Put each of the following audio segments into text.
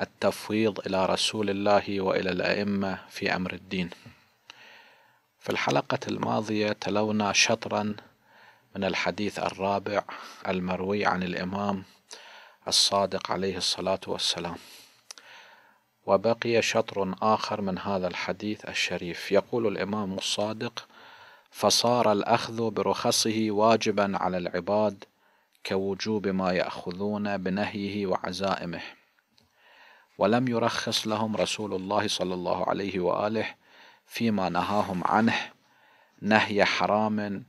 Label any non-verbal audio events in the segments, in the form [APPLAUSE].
التفويض إلى رسول الله وإلى الأئمة في أمر الدين في الحلقة الماضية تلونا شطرا من الحديث الرابع المروي عن الإمام الصادق عليه الصلاة والسلام وبقي شطر آخر من هذا الحديث الشريف يقول الإمام الصادق فصار الأخذ برخصه واجبا على العباد كوجوب ما يأخذون بنهيه وعزائمه ولم يرخص لهم رسول الله صلى الله عليه واله فيما نهاهم عنه نهي حرام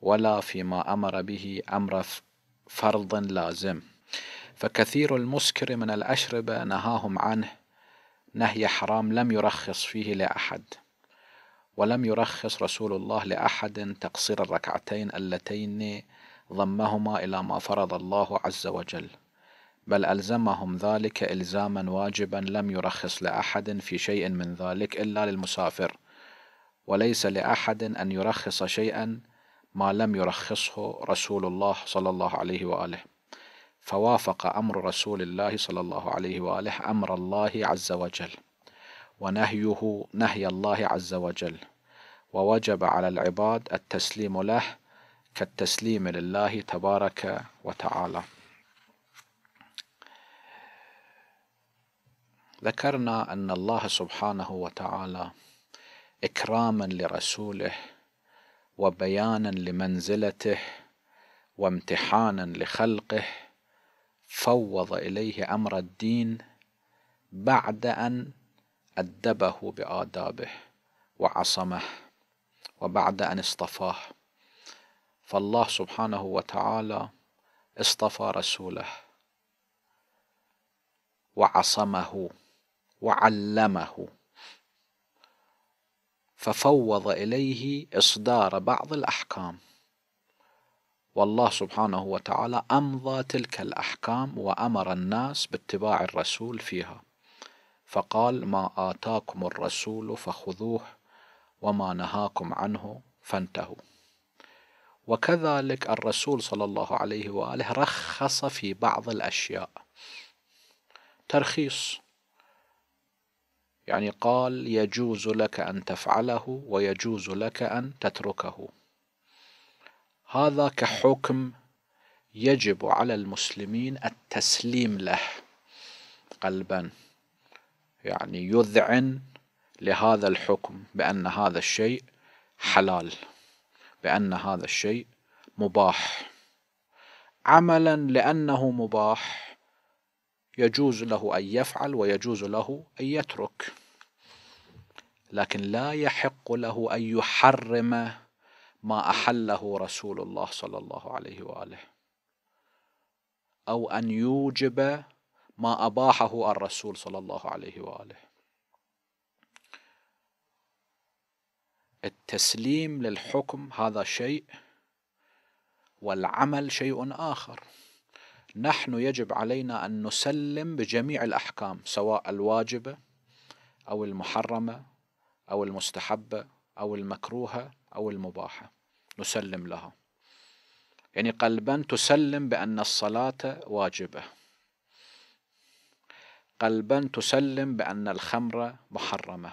ولا فيما امر به امر فرض لازم فكثير المسكر من الاشربه نهاهم عنه نهي حرام لم يرخص فيه لاحد ولم يرخص رسول الله لاحد تقصير الركعتين اللتين ضمهما الى ما فرض الله عز وجل بل ألزمهم ذلك إلزاما واجبا لم يرخص لأحد في شيء من ذلك إلا للمسافر وليس لأحد أن يرخص شيئا ما لم يرخصه رسول الله صلى الله عليه وآله فوافق أمر رسول الله صلى الله عليه وآله أمر الله عز وجل ونهيه نهي الله عز وجل ووجب على العباد التسليم له كالتسليم لله تبارك وتعالى ذكرنا أن الله سبحانه وتعالى إكراما لرسوله وبيانا لمنزلته وامتحانا لخلقه فوض إليه أمر الدين بعد أن أدبه بآدابه وعصمه وبعد أن اصطفاه فالله سبحانه وتعالى اصطفى رسوله وعصمه وعلمه ففوض إليه إصدار بعض الأحكام والله سبحانه وتعالى أمضى تلك الأحكام وأمر الناس باتباع الرسول فيها فقال ما آتاكم الرسول فخذوه وما نهاكم عنه فانتهوا وكذلك الرسول صلى الله عليه وآله رخص في بعض الأشياء ترخيص يعني قال يجوز لك أن تفعله ويجوز لك أن تتركه هذا كحكم يجب على المسلمين التسليم له قلبا يعني يذعن لهذا الحكم بأن هذا الشيء حلال بأن هذا الشيء مباح عملا لأنه مباح يجوز له أن يفعل ويجوز له أن يترك لكن لا يحق له ان يحرم ما احله رسول الله صلى الله عليه واله او ان يوجب ما اباحه الرسول صلى الله عليه واله التسليم للحكم هذا شيء والعمل شيء اخر نحن يجب علينا ان نسلم بجميع الاحكام سواء الواجبه او المحرمه أو المستحبة أو المكروهة أو المباحة نسلم لها يعني قلبا تسلم بأن الصلاة واجبة قلبا تسلم بأن الخمر محرمة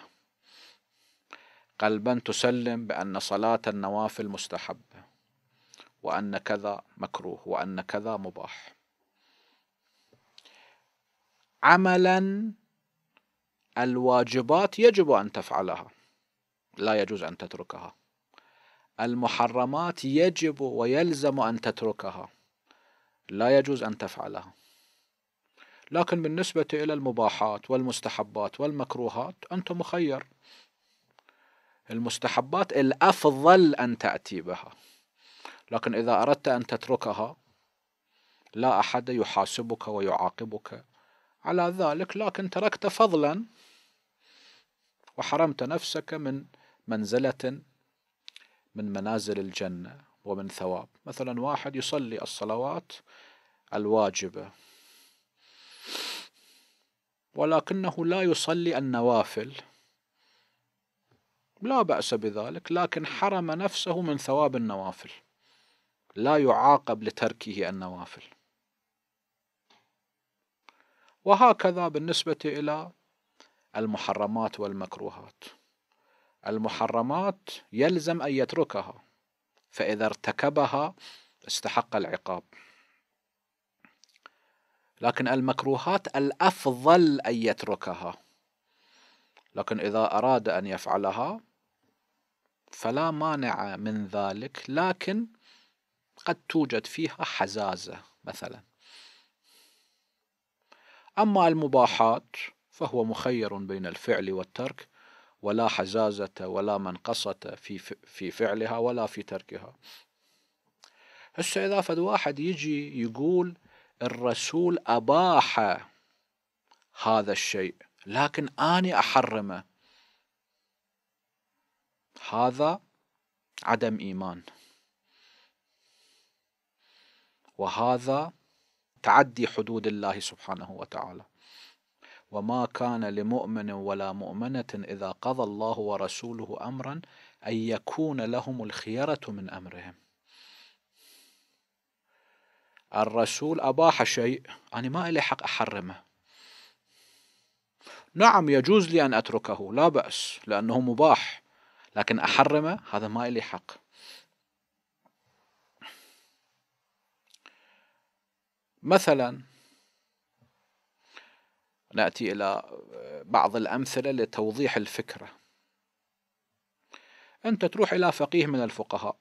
قلبا تسلم بأن صلاة النوافل مستحبة وأن كذا مكروه وأن كذا مباح عملا الواجبات يجب أن تفعلها لا يجوز أن تتركها المحرمات يجب ويلزم أن تتركها لا يجوز أن تفعلها لكن بالنسبة إلى المباحات والمستحبات والمكروهات أنت مخير المستحبات الأفضل أن تأتي بها لكن إذا أردت أن تتركها لا أحد يحاسبك ويعاقبك على ذلك لكن تركت فضلا وحرمت نفسك من منزلة من منازل الجنة ومن ثواب مثلا واحد يصلي الصلوات الواجبة ولكنه لا يصلي النوافل لا بأس بذلك لكن حرم نفسه من ثواب النوافل لا يعاقب لتركه النوافل وهكذا بالنسبة إلى المحرمات والمكروهات المحرمات يلزم أن يتركها فإذا ارتكبها استحق العقاب لكن المكروهات الأفضل أن يتركها لكن إذا أراد أن يفعلها فلا مانع من ذلك لكن قد توجد فيها حزازة مثلا أما المباحات فهو مخير بين الفعل والترك ولا حزازة ولا منقصة في في فعلها ولا في تركها هسه إذا فد واحد يجي يقول الرسول أباح هذا الشيء لكن أنا أحرمه هذا عدم إيمان وهذا تعدي حدود الله سبحانه وتعالى وما كان لمؤمن ولا مؤمنة إذا قضى الله ورسوله أمرا أن يكون لهم الخيرة من أمرهم الرسول أباح شيء أنا ما إلي حق أحرمه نعم يجوز لي أن أتركه لا بأس لأنه مباح لكن أحرمه هذا ما إلي حق مثلا ناتي الى آه، بعض الامثله لتوضيح الفكره انت تروح الى فقيه من الفقهاء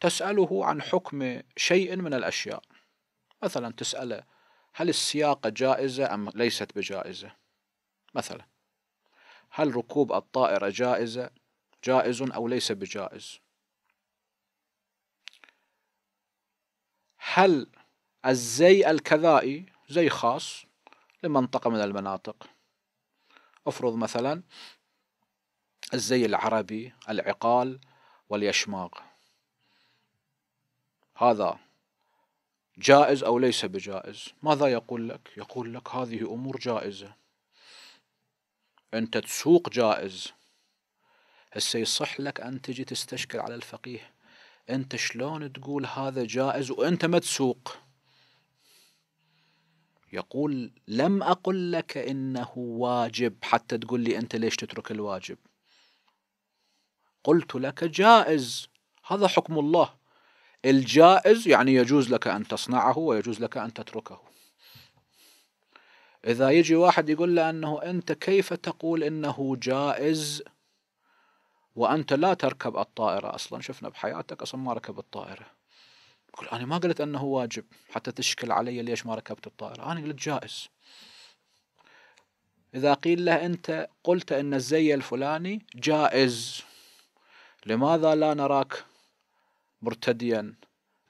تساله عن حكم شيء من الاشياء مثلا تساله هل السياقه جائزه ام ليست بجائزه مثلا هل ركوب الطائره جائزه جائز او ليس بجائز هل الزي الكذائي زي خاص لمنطقة من المناطق أفرض مثلا الزي العربي العقال واليشماغ هذا جائز أو ليس بجائز ماذا يقول لك؟ يقول لك هذه أمور جائزة أنت تسوق جائز هسه يصح لك أن تجي تستشكل على الفقيه أنت شلون تقول هذا جائز وأنت ما تسوق يقول لم أقل لك إنه واجب حتى تقول لي أنت ليش تترك الواجب قلت لك جائز هذا حكم الله الجائز يعني يجوز لك أن تصنعه ويجوز لك أن تتركه إذا يجي واحد يقول له أنه أنت كيف تقول أنه جائز وأنت لا تركب الطائرة أصلا شفنا بحياتك أصلا ما ركب الطائرة قل أنا ما قلت أنه واجب حتى تشكل علي ليش ما ركبت الطائرة أنا قلت جائز إذا قيل له أنت قلت أن الزي الفلاني جائز لماذا لا نراك مرتديا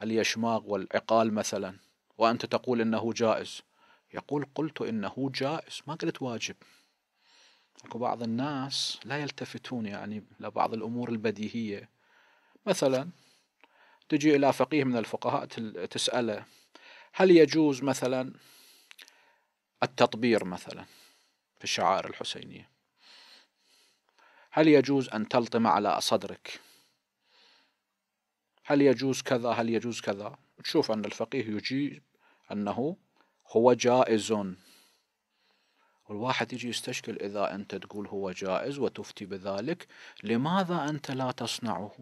اليشماغ والعقال مثلا وأنت تقول إنه جائز يقول قلت إنه جائز ما قلت واجب اكو بعض الناس لا يلتفتون يعني لبعض الأمور البديهية مثلا تجي إلى فقيه من الفقهاء تسأله هل يجوز مثلا التطبير مثلا في الشعائر الحسينية هل يجوز أن تلطم على صدرك هل يجوز كذا هل يجوز كذا تشوف أن الفقيه يجيب أنه هو جائز والواحد يجي يستشكل إذا أنت تقول هو جائز وتفتي بذلك لماذا أنت لا تصنعه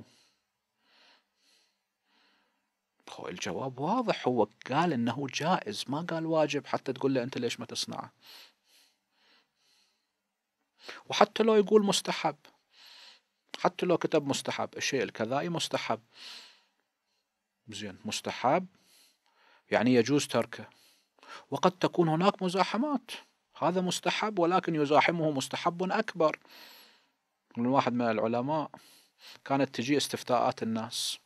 طيب، الجواب واضح هو قال انه جائز ما قال واجب حتى تقول له انت ليش ما تصنعه وحتى لو يقول مستحب حتى لو كتب مستحب الشيء الكذائي مستحب زين مستحب يعني يجوز تركه وقد تكون هناك مزاحمات هذا مستحب ولكن يزاحمه مستحب أكبر من واحد من العلماء كانت تجي استفتاءات الناس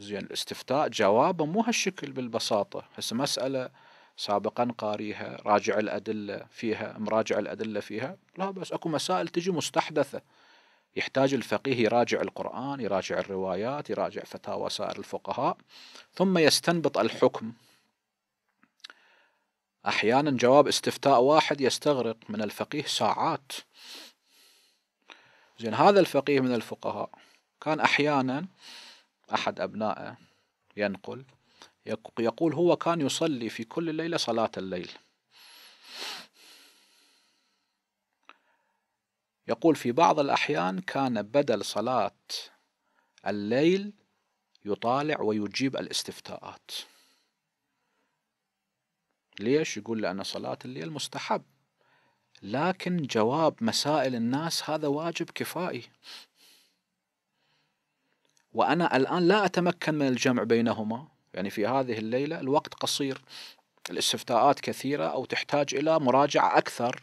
زين الاستفتاء جوابه مو هالشكل بالبساطة هسه مسألة سابقا قاريها راجع الأدلة فيها مراجع الأدلة فيها لا بس أكو مسائل تجي مستحدثة يحتاج الفقيه يراجع القرآن يراجع الروايات يراجع فتاوى سائر الفقهاء ثم يستنبط الحكم أحيانا جواب استفتاء واحد يستغرق من الفقيه ساعات زين هذا الفقيه من الفقهاء كان أحيانا أحد أبنائه ينقل يقول هو كان يصلي في كل ليلة صلاة الليل يقول في بعض الأحيان كان بدل صلاة الليل يطالع ويجيب الاستفتاءات ليش يقول لأن صلاة الليل مستحب لكن جواب مسائل الناس هذا واجب كفائي وأنا الآن لا أتمكن من الجمع بينهما يعني في هذه الليلة الوقت قصير الاستفتاءات كثيرة أو تحتاج إلى مراجعة أكثر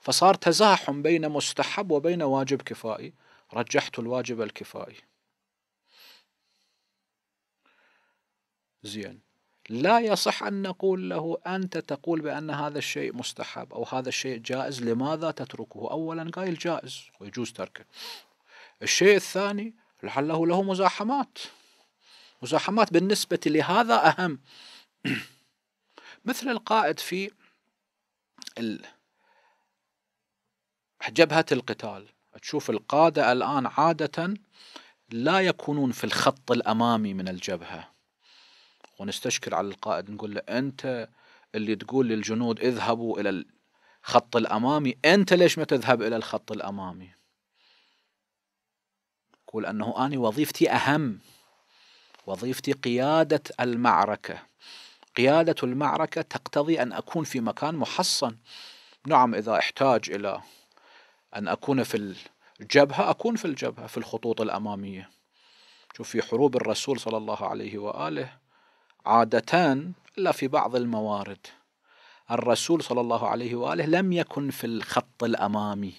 فصار تزاحم بين مستحب وبين واجب كفائي رجحت الواجب الكفائي زين لا يصح أن نقول له أنت تقول بأن هذا الشيء مستحب أو هذا الشيء جائز لماذا تتركه أولا قايل جائز ويجوز تركه الشيء الثاني لعله له مزاحمات مزاحمات بالنسبة لهذا أهم [CLEARS THROAT] مثل القائد في جبهة القتال تشوف القادة الآن عادة لا يكونون في الخط الأمامي من الجبهة ونستشكر على القائد نقول له أنت اللي تقول للجنود اذهبوا إلى الخط الأمامي أنت ليش ما تذهب إلى الخط الأمامي يقول أنه أنا وظيفتي أهم وظيفتي قيادة المعركة قيادة المعركة تقتضي أن أكون في مكان محصن نعم إذا احتاج إلى أن أكون في الجبهة أكون في الجبهة في الخطوط الأمامية شوف في حروب الرسول صلى الله عليه وآله عادة إلا في بعض الموارد الرسول صلى الله عليه وآله لم يكن في الخط الأمامي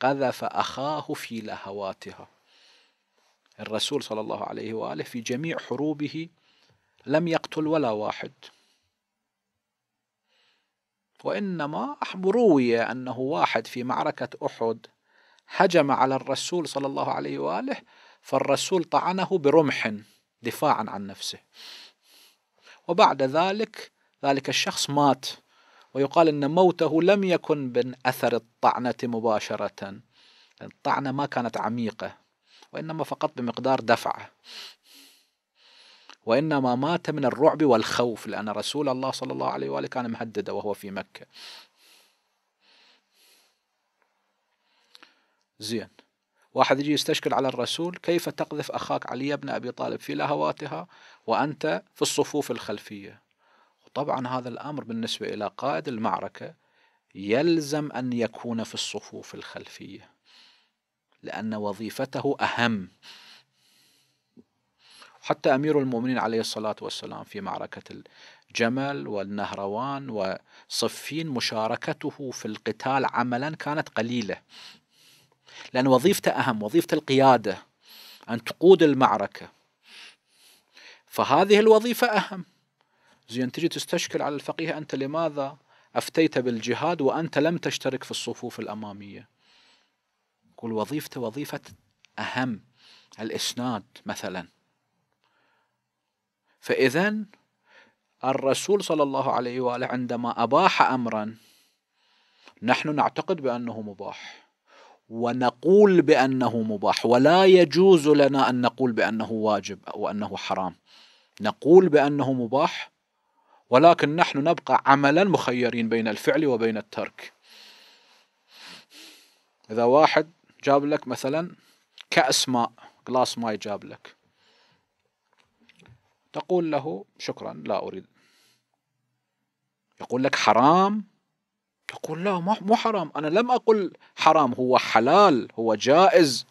قذف أخاه في لهواتها الرسول صلى الله عليه وآله في جميع حروبه لم يقتل ولا واحد وإنما روي أنه واحد في معركة أحد هجم على الرسول صلى الله عليه وآله فالرسول طعنه برمح دفاعا عن نفسه وبعد ذلك ذلك الشخص مات ويقال أن موته لم يكن من أثر الطعنة مباشرة الطعنة ما كانت عميقة وإنما فقط بمقدار دفعة وإنما مات من الرعب والخوف لأن رسول الله صلى الله عليه وآله كان مهددا وهو في مكة زين واحد يجي يستشكل على الرسول كيف تقذف أخاك علي بن أبي طالب في لهواتها وأنت في الصفوف الخلفية وطبعا هذا الأمر بالنسبة إلى قائد المعركة يلزم أن يكون في الصفوف الخلفية لأن وظيفته أهم حتى أمير المؤمنين عليه الصلاة والسلام في معركة الجمل والنهروان وصفين مشاركته في القتال عملا كانت قليلة لأن وظيفته أهم وظيفة القيادة أن تقود المعركة فهذه الوظيفة أهم زين تجي تستشكل على الفقيه أنت لماذا أفتيت بالجهاد وأنت لم تشترك في الصفوف الأمامية يقول وظيفته وظيفة أهم الإسناد مثلا فإذا الرسول صلى الله عليه وآله عندما أباح أمرا نحن نعتقد بأنه مباح ونقول بأنه مباح ولا يجوز لنا أن نقول بأنه واجب أو أنه حرام نقول بأنه مباح ولكن نحن نبقى عملا مخيرين بين الفعل وبين الترك إذا واحد جاب لك مثلا كأس ماء جلاس ماي جاب لك تقول له شكرا لا أريد يقول لك حرام تقول لا مو حرام أنا لم أقل حرام هو حلال هو جائز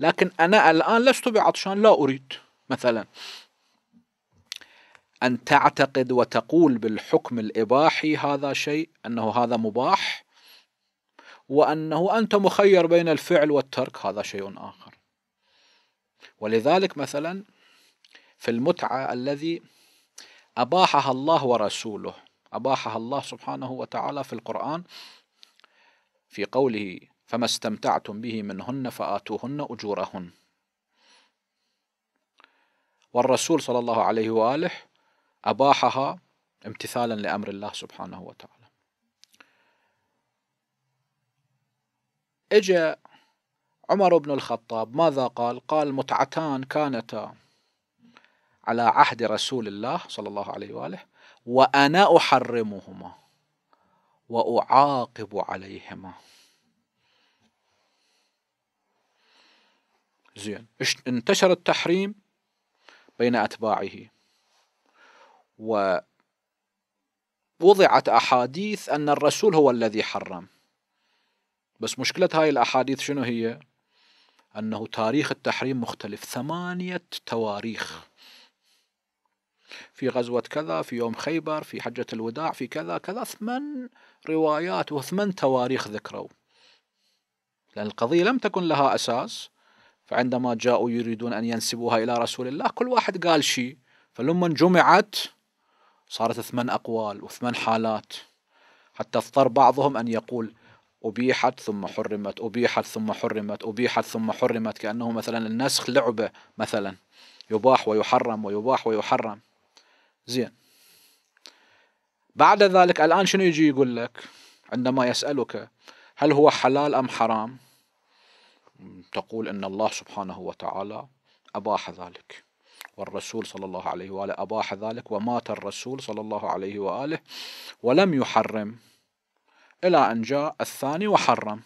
لكن أنا الآن لست بعطشان لا أريد مثلا أن تعتقد وتقول بالحكم الإباحي هذا شيء أنه هذا مباح وأنه أنت مخير بين الفعل والترك هذا شيء آخر ولذلك مثلا في المتعة الذي أباحها الله ورسوله أباحها الله سبحانه وتعالى في القرآن في قوله فما استمتعتم به منهن فآتوهن أجورهن والرسول صلى الله عليه وآله أباحها امتثالا لأمر الله سبحانه وتعالى اجا عمر بن الخطاب ماذا قال؟ قال متعتان كانتا على عهد رسول الله صلى الله عليه واله وانا احرمهما واعاقب عليهما. زين انتشر التحريم بين اتباعه ووضعت احاديث ان الرسول هو الذي حرم بس مشكلة هاي الأحاديث شنو هي أنه تاريخ التحريم مختلف ثمانية تواريخ في غزوة كذا في يوم خيبر في حجة الوداع في كذا كذا ثمان روايات وثمان تواريخ ذكروا لأن القضية لم تكن لها أساس فعندما جاءوا يريدون أن ينسبوها إلى رسول الله كل واحد قال شيء فلما جمعت صارت ثمان أقوال وثمان حالات حتى اضطر بعضهم أن يقول أبيحت ثم حرمت أبيحت ثم حرمت أبيحت ثم حرمت كأنه مثلا النسخ لعبة مثلا يباح ويحرم ويباح ويحرم زين بعد ذلك الآن شنو يجي يقول لك عندما يسألك هل هو حلال أم حرام تقول أن الله سبحانه وتعالى أباح ذلك والرسول صلى الله عليه وآله أباح ذلك ومات الرسول صلى الله عليه وآله ولم يحرم إلى أن جاء الثاني وحرم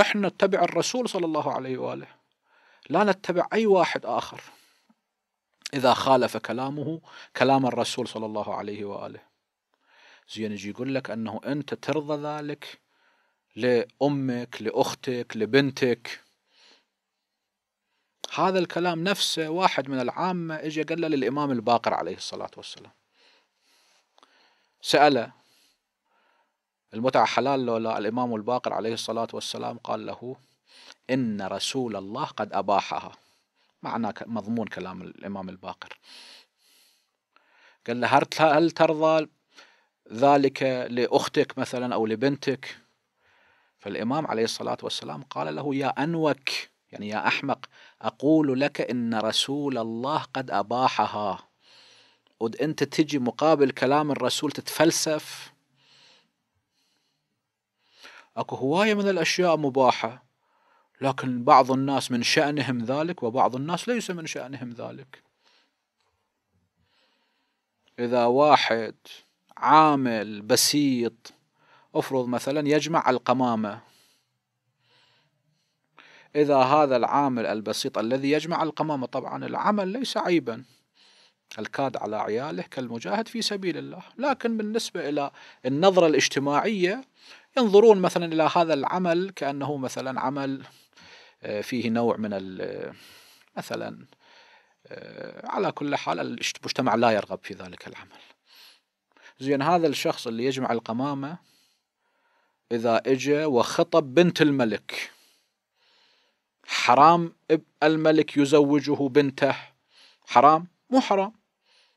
إحنا نتبع الرسول صلى الله عليه وآله لا نتبع أي واحد آخر إذا خالف كلامه كلام الرسول صلى الله عليه وآله زين يجي يقول لك أنه أنت ترضى ذلك لأمك لأختك لبنتك هذا الكلام نفسه واحد من العامة إجا قال للإمام الباقر عليه الصلاة والسلام سأله المتعة حلال لولا الإمام الباقر عليه الصلاة والسلام قال له إن رسول الله قد أباحها معنى مضمون كلام الإمام الباقر قال له هل ترضى ذلك لأختك مثلا أو لبنتك فالإمام عليه الصلاة والسلام قال له يا أنوك يعني يا أحمق أقول لك إن رسول الله قد أباحها وأنت تجي مقابل كلام الرسول تتفلسف اكو هواية من الاشياء مباحة لكن بعض الناس من شأنهم ذلك وبعض الناس ليس من شأنهم ذلك إذا واحد عامل بسيط افرض مثلا يجمع القمامة إذا هذا العامل البسيط الذي يجمع القمامة طبعا العمل ليس عيبا الكاد على عياله كالمجاهد في سبيل الله لكن بالنسبة إلى النظرة الاجتماعية ينظرون مثلا إلى هذا العمل كأنه مثلا عمل آه، فيه نوع من مثلا آه، على كل حال المجتمع لا يرغب في ذلك العمل زين هذا الشخص اللي يجمع القمامة إذا إجا وخطب بنت الملك حرام الملك يزوجه بنته حرام مو حرام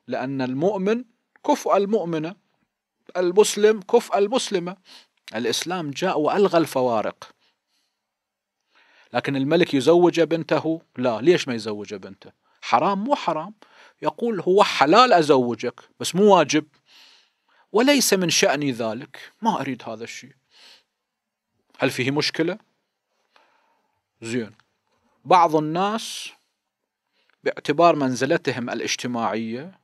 لأن المؤمن كفء المؤمنة المسلم كفء المسلمة الإسلام جاء وألغى الفوارق لكن الملك يزوج بنته لا ليش ما يزوج بنته حرام مو حرام يقول هو حلال أزوجك بس مو واجب وليس من شأني ذلك ما أريد هذا الشيء هل فيه مشكلة؟ زين بعض الناس باعتبار منزلتهم الاجتماعية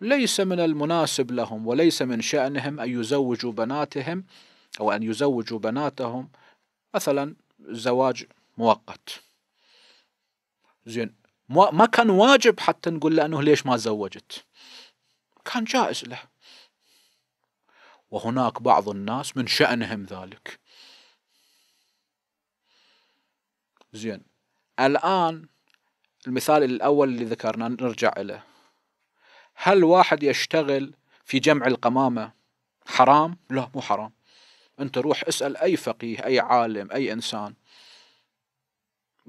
ليس من المناسب لهم وليس من شأنهم أن يزوجوا بناتهم أو أن يزوجوا بناتهم مثلا زواج مؤقت زين ما كان واجب حتى نقول له أنه ليش ما زوجت كان جائز له وهناك بعض الناس من شأنهم ذلك زين الآن المثال الأول اللي ذكرنا نرجع له هل واحد يشتغل في جمع القمامة حرام؟ لا مو حرام انت روح اسأل اي فقيه اي عالم اي انسان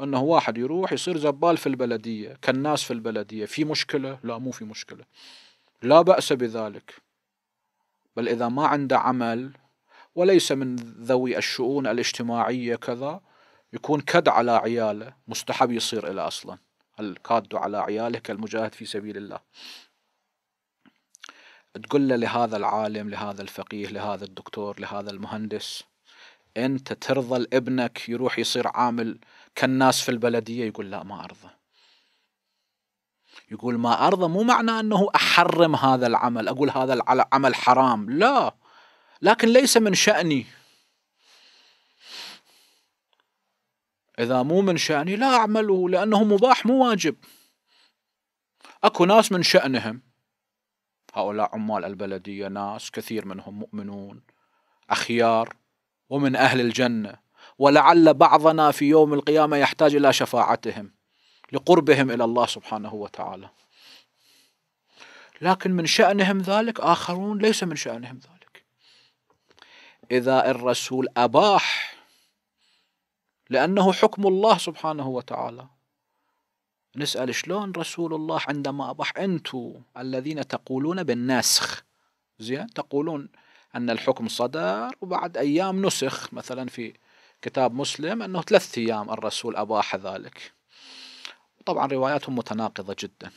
انه واحد يروح يصير زبال في البلدية كالناس في البلدية في مشكلة لا مو في مشكلة لا بأس بذلك بل إذا ما عنده عمل وليس من ذوي الشؤون الاجتماعية كذا يكون كد على عياله مستحب يصير إلى أصلا الكاد على عياله كالمجاهد في سبيل الله تقول له لهذا العالم لهذا الفقيه لهذا الدكتور لهذا المهندس انت ترضى لابنك يروح يصير عامل كالناس في البلديه يقول لا ما ارضى يقول ما ارضى مو معنى انه احرم هذا العمل اقول هذا العمل حرام لا لكن ليس من شاني اذا مو من شاني لا اعمله لانه مباح مو واجب اكو ناس من شانهم هؤلاء عمال البلدية ناس كثير منهم مؤمنون أخيار ومن أهل الجنة ولعل بعضنا في يوم القيامة يحتاج إلى شفاعتهم لقربهم إلى الله سبحانه وتعالى لكن من شأنهم ذلك آخرون ليس من شأنهم ذلك إذا الرسول أباح لأنه حكم الله سبحانه وتعالى نسأل شلون رسول الله عندما أبح أنتو الذين تقولون بالنسخ زين تقولون أن الحكم صدر وبعد أيام نسخ مثلا في كتاب مسلم أنه ثلاث أيام الرسول أباح ذلك طبعا رواياتهم متناقضة جدا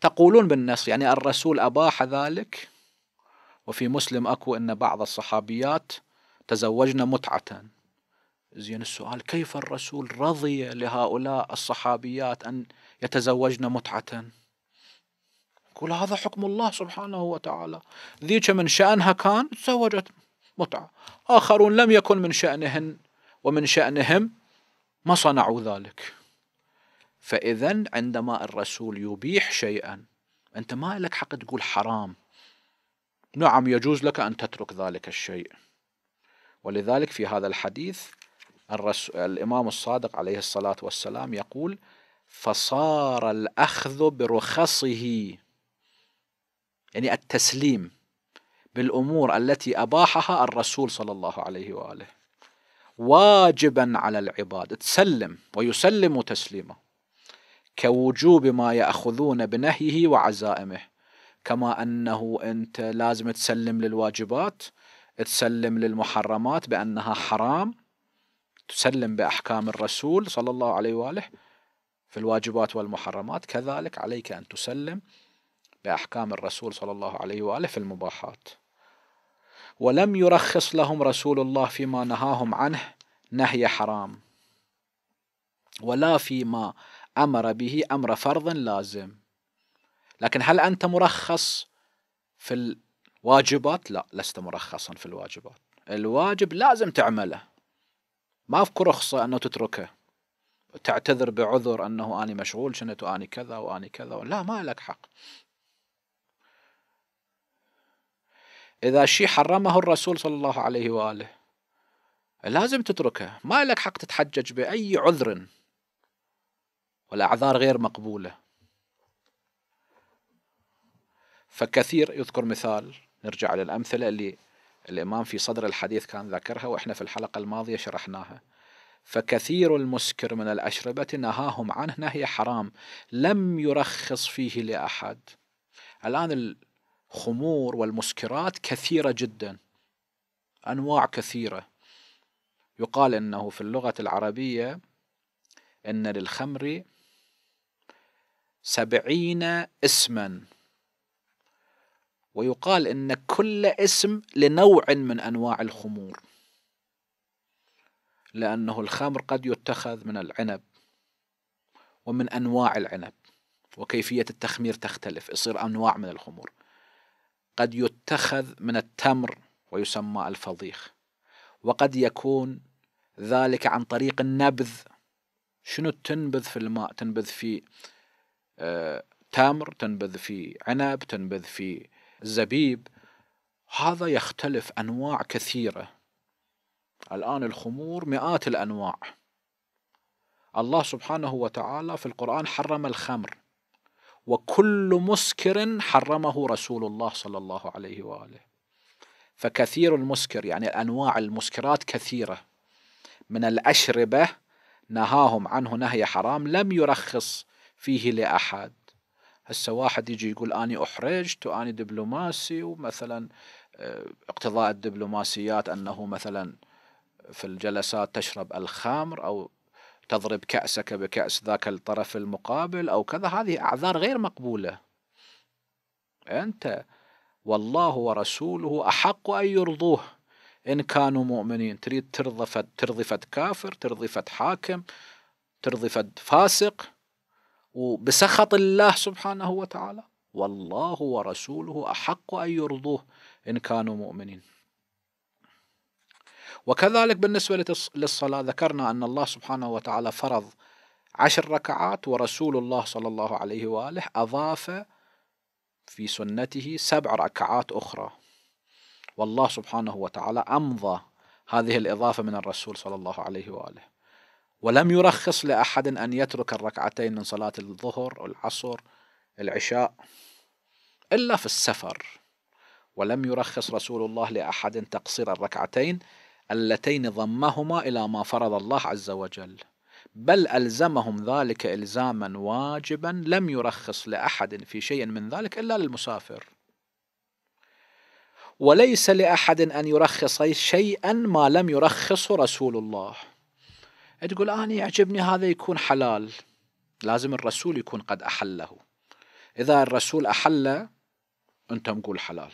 تقولون بالنسخ يعني الرسول أباح ذلك وفي مسلم أكو أن بعض الصحابيات تزوجن متعة زين السؤال كيف الرسول رضي لهؤلاء الصحابيات أن يتزوجن متعة يقول هذا حكم الله سبحانه وتعالى ذيك من شأنها كان تزوجت متعة آخرون لم يكن من شأنهن ومن شأنهم ما صنعوا ذلك فإذا عندما الرسول يبيح شيئا أنت ما لك حق تقول حرام نعم يجوز لك أن تترك ذلك الشيء ولذلك في هذا الحديث الإمام الصادق عليه الصلاة والسلام يقول فصار الأخذ برخصه يعني التسليم بالأمور التي أباحها الرسول صلى الله عليه وآله واجبا على العباد تسلم ويسلم تسليمه كوجوب ما يأخذون بنهيه وعزائمه كما أنه أنت لازم تسلم للواجبات تسلم للمحرمات بأنها حرام تسلم بأحكام الرسول صلى الله عليه وآله في الواجبات والمحرمات كذلك عليك أن تسلم بأحكام الرسول صلى الله عليه وآله في المباحات ولم يرخص لهم رسول الله فيما نهاهم عنه نهي حرام ولا فيما أمر به أمر فرض لازم لكن هل أنت مرخص في الواجبات لا لست مرخصا في الواجبات الواجب لازم تعمله ما في رخصة أنه تتركه تعتذر بعذر أنه أنا مشغول شنت وأني كذا وأني كذا لا ما لك حق إذا شيء حرمه الرسول صلى الله عليه وآله لازم تتركه ما لك حق تتحجج بأي عذر والأعذار غير مقبولة فكثير يذكر مثال نرجع للأمثلة اللي الإمام في صدر الحديث كان ذكرها وإحنا في الحلقة الماضية شرحناها فكثير المسكر من الأشربة نهاهم عنه نهي حرام لم يرخص فيه لأحد الآن الخمور والمسكرات كثيرة جدا أنواع كثيرة يقال أنه في اللغة العربية أن للخمر سبعين اسما ويقال ان كل اسم لنوع من انواع الخمور لانه الخمر قد يتخذ من العنب ومن انواع العنب وكيفيه التخمير تختلف يصير انواع من الخمور قد يتخذ من التمر ويسمى الفضيخ وقد يكون ذلك عن طريق النبذ شنو تنبذ في الماء تنبذ في آه تمر تنبذ في عنب تنبذ في زبيب هذا يختلف أنواع كثيرة الآن الخمور مئات الأنواع الله سبحانه وتعالى في القرآن حرم الخمر وكل مسكر حرمه رسول الله صلى الله عليه وآله فكثير المسكر يعني أنواع المسكرات كثيرة من الأشربة نهاهم عنه نهي حرام لم يرخص فيه لأحد هسه واحد يجي يقول اني احرجت واني دبلوماسي ومثلا آه، اقتضاء الدبلوماسيات انه مثلا في الجلسات تشرب الخمر او تضرب كأسك بكأس ذاك الطرف المقابل أو كذا هذه أعذار غير مقبولة أنت والله ورسوله أحق أن يرضوه إن كانوا مؤمنين تريد ترضي فد, ترضي فد كافر ترضي فد حاكم ترضي فد فاسق وبسخط الله سبحانه وتعالى والله ورسوله أحق أن يرضوه إن كانوا مؤمنين وكذلك بالنسبة للصلاة ذكرنا أن الله سبحانه وتعالى فرض عشر ركعات ورسول الله صلى الله عليه وآله أضاف في سنته سبع ركعات أخرى والله سبحانه وتعالى أمضى هذه الإضافة من الرسول صلى الله عليه وآله ولم يرخص لأحد أن يترك الركعتين من صلاة الظهر والعصر العشاء إلا في السفر ولم يرخص رسول الله لأحد تقصير الركعتين اللتين ضمهما إلى ما فرض الله عز وجل بل ألزمهم ذلك إلزاما واجبا لم يرخص لأحد في شيء من ذلك إلا للمسافر وليس لأحد أن يرخص شيئا ما لم يرخصه رسول الله تقول آه، أنا يعجبني هذا يكون حلال لازم الرسول يكون قد أحله إذا الرسول أحله أنت مقول حلال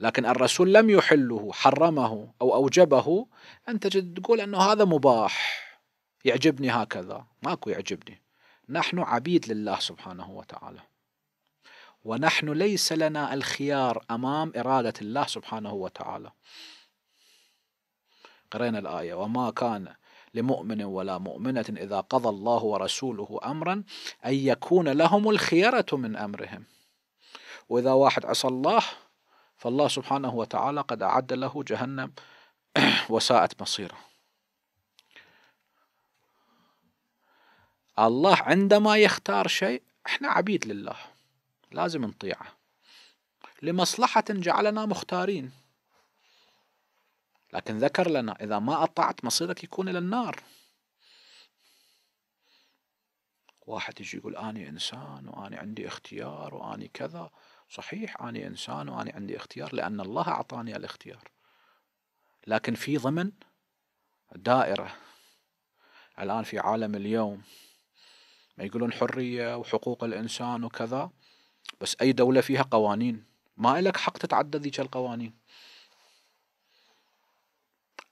لكن الرسول لم يحله حرمه أو أوجبه أنت تقول أنه هذا مباح يعجبني هكذا ماكو يعجبني نحن عبيد لله سبحانه وتعالى ونحن ليس لنا الخيار أمام إرادة الله سبحانه وتعالى قرينا الآية وما كان لمؤمن ولا مؤمنة إذا قضى الله ورسوله أمرا أن يكون لهم الخيرة من أمرهم وإذا واحد عصى الله فالله سبحانه وتعالى قد أعد له جهنم [CLEARS THROAT] وساءت مصيره الله عندما يختار شيء احنا عبيد لله لازم نطيعه لمصلحة جعلنا مختارين لكن ذكر لنا إذا ما أطعت مصيرك يكون إلى النار واحد يجي يقول أنا إنسان وأنا عندي اختيار وأنا كذا صحيح أنا إنسان وأنا عندي اختيار لأن الله أعطاني الاختيار لكن في ضمن دائرة الآن في عالم اليوم ما يقولون حرية وحقوق الإنسان وكذا بس أي دولة فيها قوانين ما لك حق تتعدى ذيك القوانين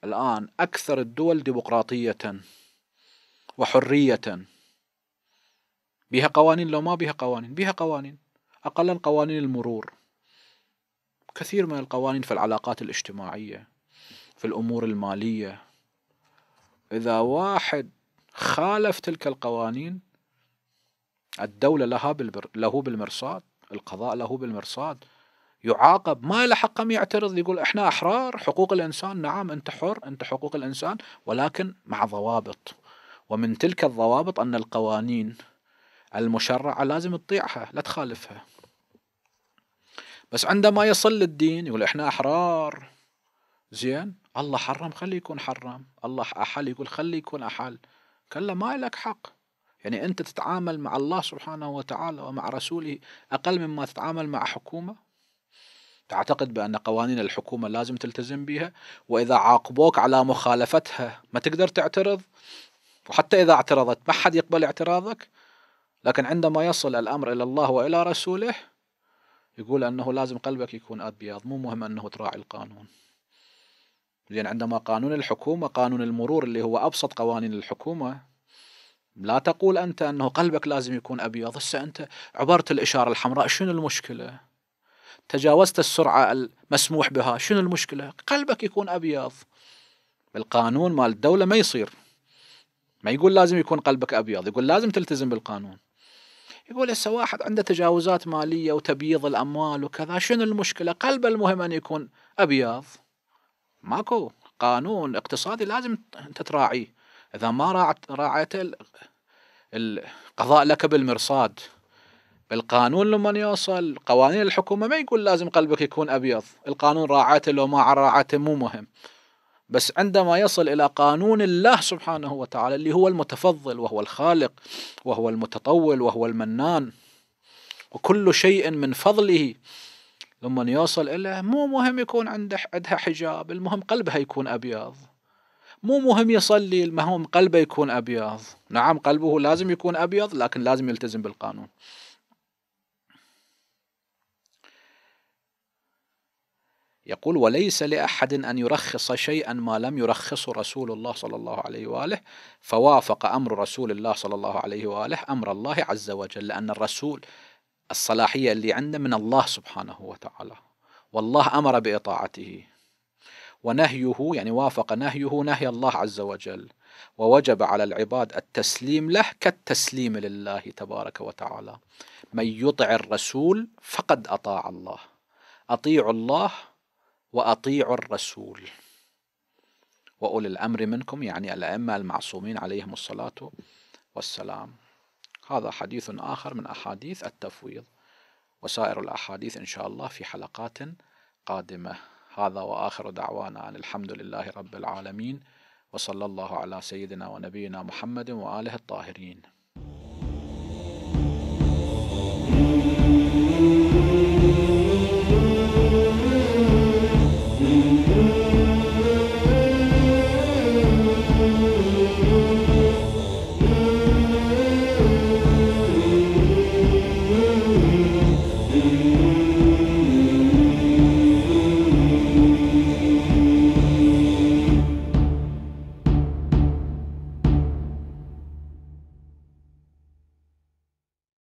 الآن أكثر الدول ديمقراطية وحرية بها قوانين لو ما بها قوانين بها قوانين أقلا قوانين المرور كثير من القوانين في العلاقات الاجتماعية في الأمور المالية إذا واحد خالف تلك القوانين الدولة لها بالبر... له بالمرصاد القضاء له بالمرصاد يعاقب ما له حق يعترض يقول احنا احرار حقوق الانسان نعم انت حر انت حقوق الانسان ولكن مع ضوابط ومن تلك الضوابط ان القوانين المشرعه لازم تطيعها لا تخالفها بس عندما يصل للدين يقول احنا احرار زين الله حرم خلي يكون حرم الله احل يقول خلي يكون احل كلا ما لك حق يعني انت تتعامل مع الله سبحانه وتعالى ومع رسوله اقل مما تتعامل مع حكومه تعتقد بأن قوانين الحكومة لازم تلتزم بها وإذا عاقبوك على مخالفتها ما تقدر تعترض وحتى إذا اعترضت ما حد يقبل اعتراضك لكن عندما يصل الأمر إلى الله وإلى رسوله يقول أنه لازم قلبك يكون أبيض مو مهم أنه تراعي القانون لأن يعني عندما قانون الحكومة قانون المرور اللي هو أبسط قوانين الحكومة لا تقول أنت أنه قلبك لازم يكون أبيض هسه أنت عبرت الإشارة الحمراء شنو المشكلة؟ تجاوزت السرعة المسموح بها شنو المشكلة قلبك يكون أبيض بالقانون مال الدولة ما يصير ما يقول لازم يكون قلبك أبيض يقول لازم تلتزم بالقانون يقول هسه واحد عنده تجاوزات مالية وتبييض الأموال وكذا شنو المشكلة قلبه المهم أن يكون أبيض ماكو قانون اقتصادي لازم أنت تراعيه إذا ما راعت راعيته القضاء لك بالمرصاد القانون لما يوصل قوانين الحكومة ما يقول لازم قلبك يكون أبيض القانون راعته لو ما راعته مو مهم بس عندما يصل إلى قانون الله سبحانه وتعالى اللي هو المتفضل وهو الخالق وهو المتطول وهو المنان وكل شيء من فضله لما يوصل إليه مو مهم يكون عنده عندها حجاب المهم قلبها يكون أبيض مو مهم يصلي المهم قلبه يكون أبيض نعم قلبه لازم يكون أبيض لكن لازم يلتزم بالقانون يقول وليس لأحد أن يرخص شيئا ما لم يرخصه رسول الله صلى الله عليه وآله فوافق أمر رسول الله صلى الله عليه وآله أمر الله عز وجل لأن الرسول الصلاحية اللي عنده من الله سبحانه وتعالى والله أمر بإطاعته ونهيه يعني وافق نهيه نهي الله عز وجل ووجب على العباد التسليم له كالتسليم لله تبارك وتعالى من يطع الرسول فقد أطاع الله أطيعوا الله وأطيعوا الرسول وأولي الأمر منكم يعني الأئمة المعصومين عليهم الصلاة والسلام هذا حديث آخر من أحاديث التفويض وسائر الأحاديث إن شاء الله في حلقات قادمة هذا وآخر دعوانا أن الحمد لله رب العالمين وصلى الله على سيدنا ونبينا محمد وآله الطاهرين